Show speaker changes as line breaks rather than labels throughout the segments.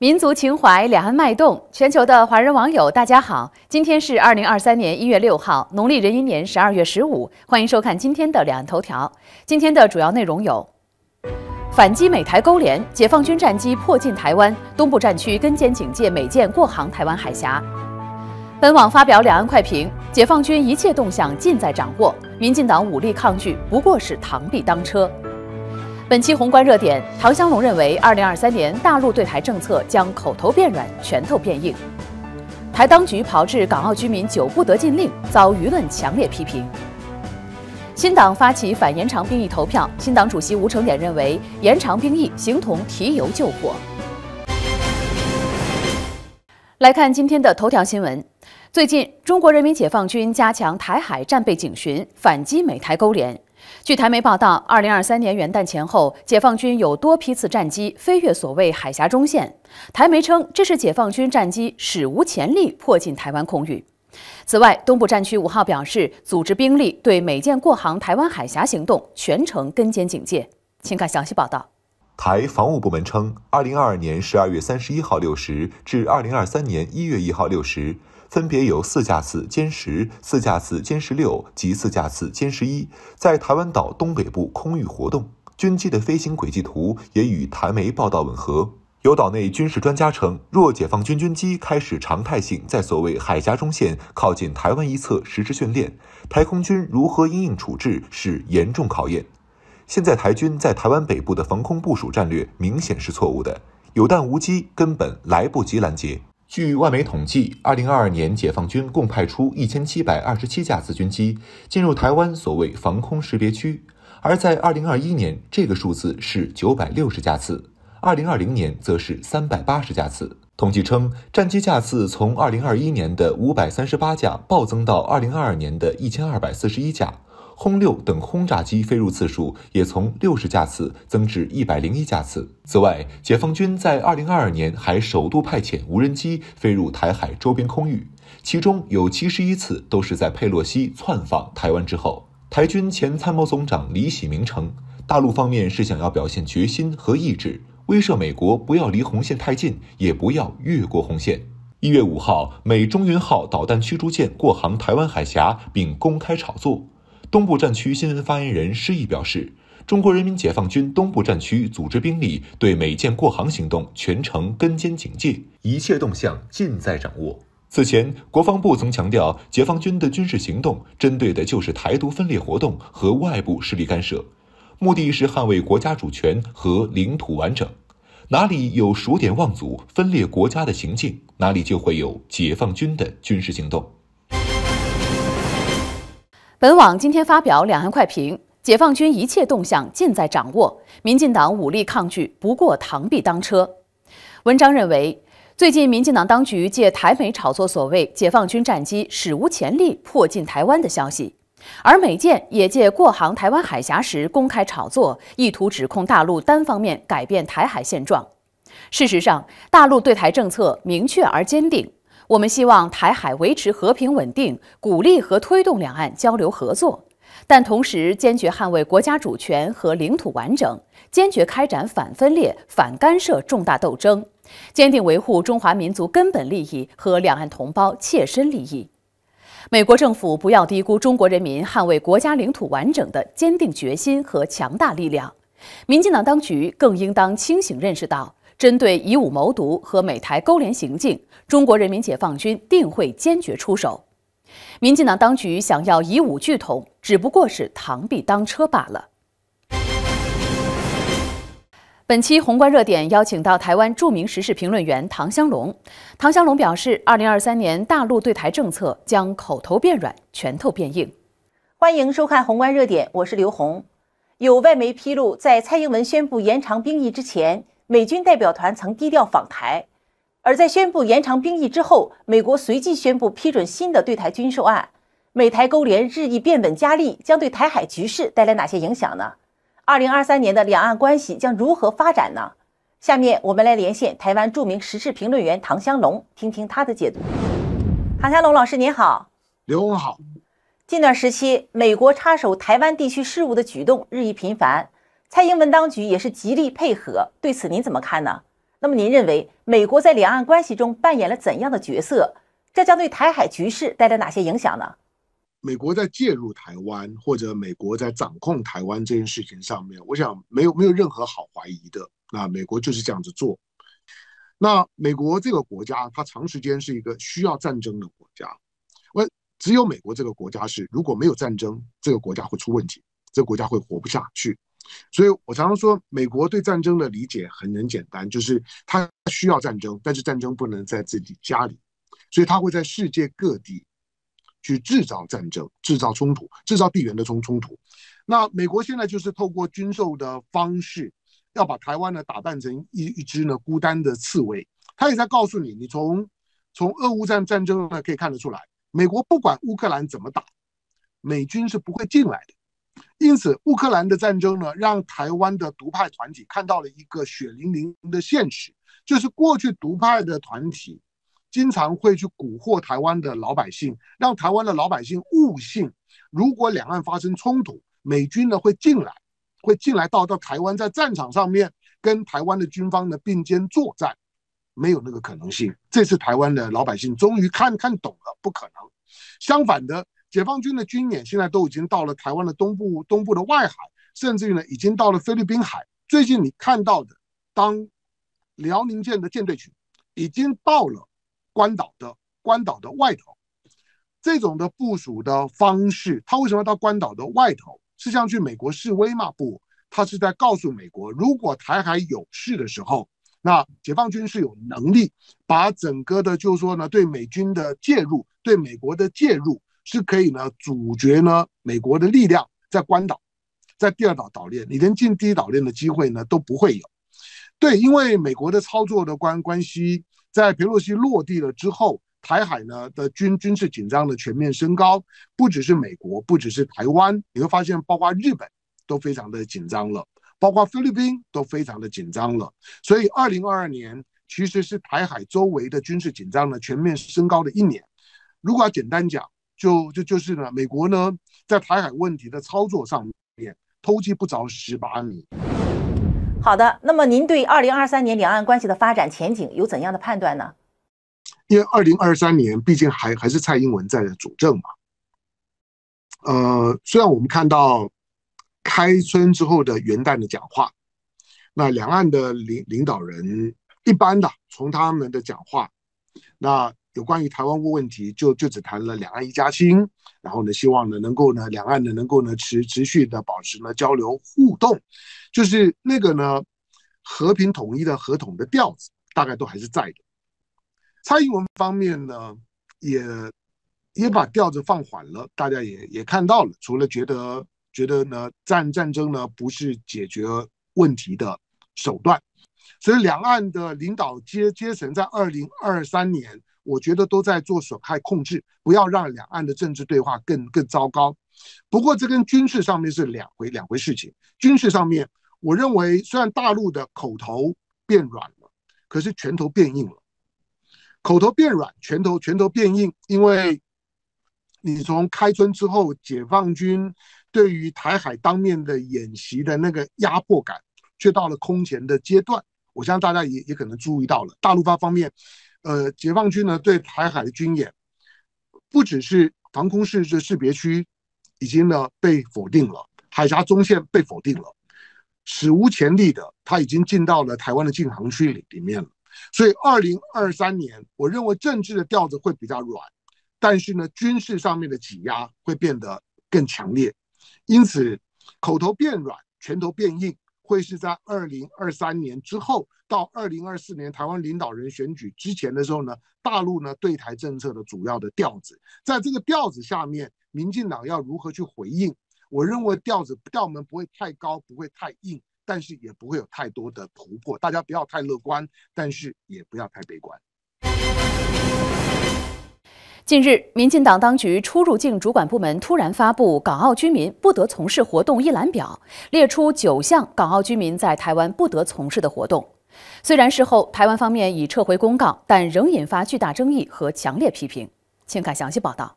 民族情怀，两岸脉动。全球的华人网友，大家好！今天是二零二三年一月六号，农历壬寅年十二月十五。欢迎收看今天的《两岸头条》。今天的主要内容有：反击美台勾连，解放军战机迫近台湾东部战区，跟监警戒美舰过航台湾海峡。本网发表两岸快评：解放军一切动向尽在掌握，民进党武力抗拒不过是螳臂当车。本期宏观热点，唐湘龙认为，二零二三年大陆对台政策将口头变软，拳头变硬。台当局炮制港澳居民九不得禁令，遭舆论强烈批评。新党发起反延长兵役投票，新党主席吴成典认为，延长兵役形同提油救火。来看今天的头条新闻，最近中国人民解放军加强台海战备警巡，反击美台勾连。据台媒报道，2023年元旦前后，解放军有多批次战机飞越所谓“海峡中线”。台媒称，这是解放军战机史无前例迫近台湾空域。此外，东部战区五号表示，组织兵力对美舰过航台湾海峡行动全程跟监警戒。请看详细报道。
台防务部门称，2022年12月31号6时至2023年1月1号6时。分别有四架次歼十、四架次歼十六及四架次歼十一在台湾岛东北部空域活动，军机的飞行轨迹图也与台媒报道吻合。有岛内军事专家称，若解放军军机开始常态性在所谓海峡中线靠近台湾一侧实施训练，台空军如何应处置是严重考验。现在台军在台湾北部的防空部署战略明显是错误的，有弹无机，根本来不及拦截。据外媒统计，二零二二年解放军共派出一千七百二十七架次军机进入台湾所谓防空识别区，而在二零二一年，这个数字是九百六十架次，二零二零年则是三百八十架次。统计称，战机架次从二零二一年的五百三十八架暴增到二零二二年的一千二百四十一架。轰六等轰炸机飞入次数也从六十架次增至一百零一架次。此外，解放军在二零二二年还首度派遣无人机飞入台海周边空域，其中有七十一次都是在佩洛西窜访台湾之后。台军前参谋总长李喜明称，大陆方面是想要表现决心和意志，威慑美国不要离红线太近，也不要越过红线。一月五号，美中云号导弹驱逐舰过航台湾海峡，并公开炒作。东部战区新闻发言人施毅表示，中国人民解放军东部战区组织兵力对美舰过航行动全程跟监警戒，一切动向尽在掌握。此前，国防部曾强调，解放军的军事行动针对的就是台独分裂活动和外部势力干涉，目的是捍卫国家主权和领土完整。哪里有数典忘祖、分裂国家的行径，哪里就会有解放军的军事行动。
本网今天发表《两岸快评》：解放军一切动向尽在掌握，民进党武力抗拒不过螳臂当车。文章认为，最近民进党当局借台美炒作所谓解放军战机史无前例迫近台湾的消息，而美舰也借过航台湾海峡时公开炒作，意图指控大陆单方面改变台海现状。事实上，大陆对台政策明确而坚定。我们希望台海维持和平稳定，鼓励和推动两岸交流合作，但同时坚决捍卫国家主权和领土完整，坚决开展反分裂、反干涉重大斗争，坚定维护中华民族根本利益和两岸同胞切身利益。美国政府不要低估中国人民捍卫国家领土完整的坚定决心和强大力量，民进党当局更应当清醒认识到。针对以武谋独和美台勾连行径，中国人民解放军定会坚决出手。民进党当局想要以武拒统，只不过是螳臂当车罢了。本期宏观热点邀请到台湾著名时事评论员唐香龙。唐香龙表示，二零二三年大陆对台政策
将口头变软，拳头变硬。欢迎收看宏观热点，我是刘红。有外媒披露，在蔡英文宣布延长兵役之前。美军代表团曾低调访台，而在宣布延长兵役之后，美国随即宣布批准新的对台军售案。美台勾连日益变本加厉，将对台海局势带来哪些影响呢？二零二三年的两岸关系将如何发展呢？下面我们来连线台湾著名时事评论员唐香龙，听听他的解读。唐香龙老师您好，刘文好。近段时期，美国插手台湾地区事务的举动日益频繁。蔡英文当局也是极力配合，对此您怎么看呢？那么您认为美国在两岸关系中扮演了怎样的角色？这将对台海局势带来哪些影响呢？
美国在介入台湾或者美国在掌控台湾这件事情上面，我想没有没有任何好怀疑的。那美国就是这样子做。那美国这个国家，它长时间是一个需要战争的国家。我只有美国这个国家是，如果没有战争，这个国家会出问题。这国家会活不下去，所以我常常说，美国对战争的理解很很简单，就是他需要战争，但是战争不能在自己家里，所以他会在世界各地去制造战争、制造冲突、制造地缘的冲冲突。那美国现在就是透过军售的方式，要把台湾呢打扮成一一只呢孤单的刺猬。他也在告诉你，你从从俄乌战战争呢可以看得出来，美国不管乌克兰怎么打，美军是不会进来的。因此，乌克兰的战争呢，让台湾的独派团体看到了一个血淋淋的现实，就是过去独派的团体经常会去蛊惑台湾的老百姓，让台湾的老百姓误信，如果两岸发生冲突，美军呢会进来，会进来到到台湾，在战场上面跟台湾的军方呢并肩作战，没有那个可能性。这次台湾的老百姓终于看看懂了，不可能。相反的。解放军的军演现在都已经到了台湾的东部，东部的外海，甚至于呢，已经到了菲律宾海。最近你看到的，当辽宁舰的舰队群已经到了关岛的关岛的外头，这种的部署的方式，他为什么要到关岛的外头？是像去美国示威吗？不，他是在告诉美国，如果台海有事的时候，那解放军是有能力把整个的，就是说呢，对美军的介入，对美国的介入。是可以呢，阻绝呢，美国的力量在关岛，在第二岛岛链，你连进第一岛链的机会呢都不会有。对，因为美国的操作的关关系，在佩洛西落地了之后，台海呢的军军事紧张的全面升高，不只是美国，不只是台湾，你会发现包括日本都非常的紧张了，包括菲律宾都非常的紧张了。所以，二零二二年其实是台海周围的军事紧张的全面升高的一年。如果要简单讲，就就就是呢，美国呢在台海问题的操作上面偷鸡不着蚀把米。
好的，那么您对二零二三年两岸关系的发展前景有怎样的判断呢？
因为二零二三年毕竟还还是蔡英文在主政嘛。呃，虽然我们看到开春之后的元旦的讲话，那两岸的领领导人一般的从他们的讲话，那。有关于台湾问题，就就只谈了两岸一家亲，然后呢，希望呢能够呢，两岸呢能够呢持持续的保持呢交流互动，就是那个呢和平统一的合同的调子，大概都还是在的。蔡英文方面呢，也也把调子放缓了，大家也也看到了，除了觉得觉得呢，战战争呢不是解决问题的手段，所以两岸的领导阶阶层在二零二三年。我觉得都在做损害控制，不要让两岸的政治对话更更糟糕。不过这跟军事上面是两回两回事情。军事上面，我认为虽然大陆的口头变软了，可是拳头变硬了。口头变软，拳头拳头变硬，因为你从开春之后，解放军对于台海当面的演习的那个压迫感，却到了空前的阶段。我相信大家也也可能注意到了，大陆方方面。呃，解放军呢对台海的军演，不只是防空识别区已经呢被否定了，海峡中线被否定了，史无前例的，他已经进到了台湾的禁航区里里面了。所以，二零二三年，我认为政治的调子会比较软，但是呢，军事上面的挤压会变得更强烈，因此，口头变软，拳头变硬。会是在二零二三年之后到二零二四年台湾领导人选举之前的时候呢，大陆呢对台政策的主要的调子，在这个调子下面，民进党要如何去回应？我认为调子调门不会太高，不会太硬，但是也不会有太多的突破。大家不要太乐观，但是也不要太悲观。
近日，民进党当局出入境主管部门突然发布《港澳居民不得从事活动一览表》，列出九项港澳居民在台湾不得从事的活动。虽然事后台湾方面已撤回公告，但仍引发巨大争议和强烈批评。请看详细报道。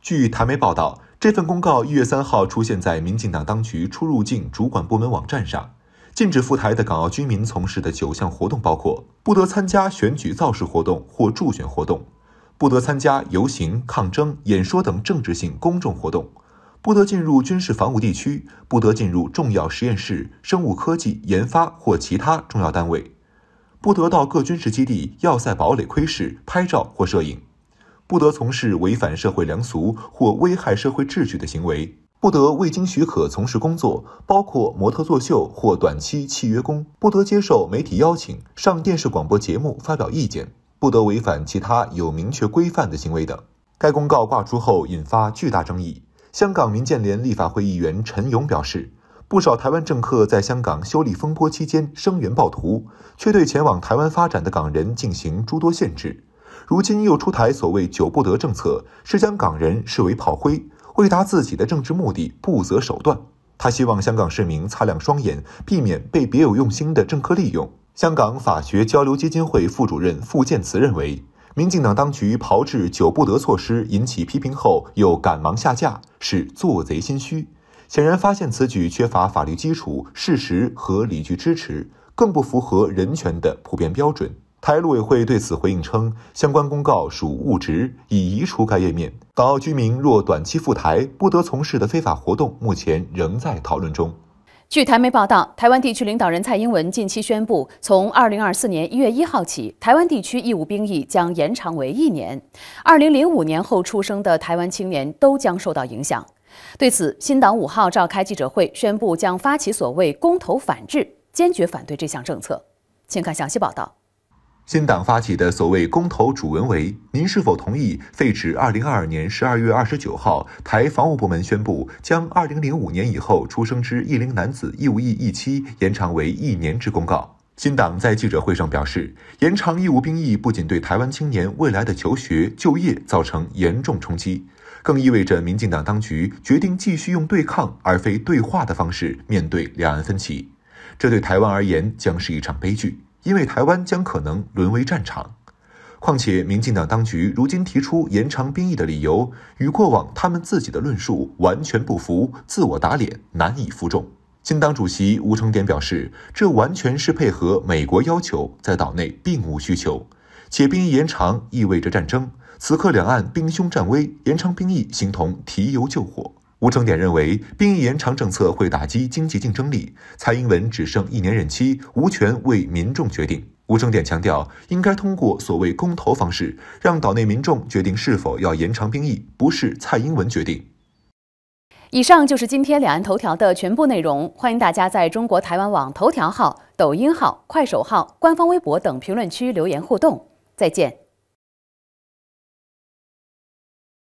据台媒报道，这份公告一月三号出现在民进党当局出入境主管部门网站上，禁止赴台的港澳居民从事的九项活动包括：不得参加选举造势活动或助选活动。不得参加游行、抗争、演说等政治性公众活动，不得进入军事防务地区，不得进入重要实验室、生物科技研发或其他重要单位，不得到各军事基地、要塞、堡垒窥视、拍照或摄影，不得从事违反社会良俗或危害社会秩序的行为，不得未经许可从事工作，包括模特作秀或短期契约工，不得接受媒体邀请上电视、广播节目发表意见。不得违反其他有明确规范的行为等。该公告挂出后引发巨大争议。香港民建联立法会议员陈勇表示，不少台湾政客在香港修例风波期间声援暴徒，却对前往台湾发展的港人进行诸多限制。如今又出台所谓“九不得”政策，是将港人视为炮灰，为达自己的政治目的不择手段。他希望香港市民擦亮双眼，避免被别有用心的政客利用。香港法学交流基金会副主任傅建慈认为，民进党当局炮制“九不得”措施引起批评后，又赶忙下架，是做贼心虚。显然，发现此举缺乏法律基础、事实和理据支持，更不符合人权的普遍标准。台陆委会对此回应称，相关公告属误职，已移除该页面。港澳居民若短期赴台不得从事的非法活动，目前仍在讨论中。
据台媒报道，台湾地区领导人蔡英文近期宣布，从二零二四年一月一号起，台湾地区义务兵役将延长为一年。二零零五年后出生的台湾青年都将受到影响。对此，新党五号召开记者会，宣布将发起所谓公投反制，坚决反对这项政策。请看详细报道。
新党发起的所谓公投主文为：“您是否同意废止二零二二年十二月二十九号台防务部门宣布将二零零五年以后出生之一龄男子义务役一期延长为一年之公告？”新党在记者会上表示，延长义务兵役不仅对台湾青年未来的求学、就业造成严重冲击，更意味着民进党当局决定继续用对抗而非对话的方式面对两岸分歧，这对台湾而言将是一场悲剧。因为台湾将可能沦为战场，况且民进党当局如今提出延长兵役的理由，与过往他们自己的论述完全不符，自我打脸，难以服众。新党主席吴成典表示，这完全是配合美国要求，在岛内并无需求，且兵役延长意味着战争，此刻两岸兵凶战危，延长兵役形同提油救火。吴成典认为，兵役延长政策会打击经济竞争力。蔡英文只剩一年任期，无权为民众决定。吴成典强调，应该通过所谓公投方式，让岛内民众决定是否要延长兵役，不是蔡英文决定。
以上就是今天两岸头条的全部内容。欢迎大家在中国台湾网头条号、抖音号、快手号、官方微博等评论区留言互动。再见。